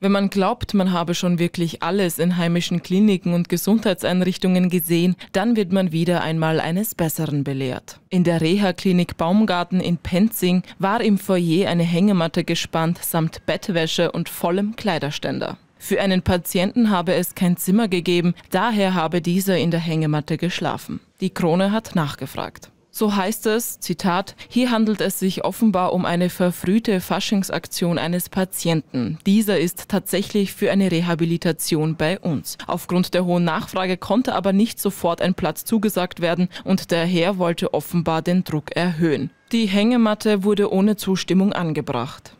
Wenn man glaubt, man habe schon wirklich alles in heimischen Kliniken und Gesundheitseinrichtungen gesehen, dann wird man wieder einmal eines Besseren belehrt. In der Reha-Klinik Baumgarten in Penzing war im Foyer eine Hängematte gespannt samt Bettwäsche und vollem Kleiderständer. Für einen Patienten habe es kein Zimmer gegeben, daher habe dieser in der Hängematte geschlafen. Die Krone hat nachgefragt. So heißt es, Zitat, hier handelt es sich offenbar um eine verfrühte Faschingsaktion eines Patienten. Dieser ist tatsächlich für eine Rehabilitation bei uns. Aufgrund der hohen Nachfrage konnte aber nicht sofort ein Platz zugesagt werden und der Herr wollte offenbar den Druck erhöhen. Die Hängematte wurde ohne Zustimmung angebracht.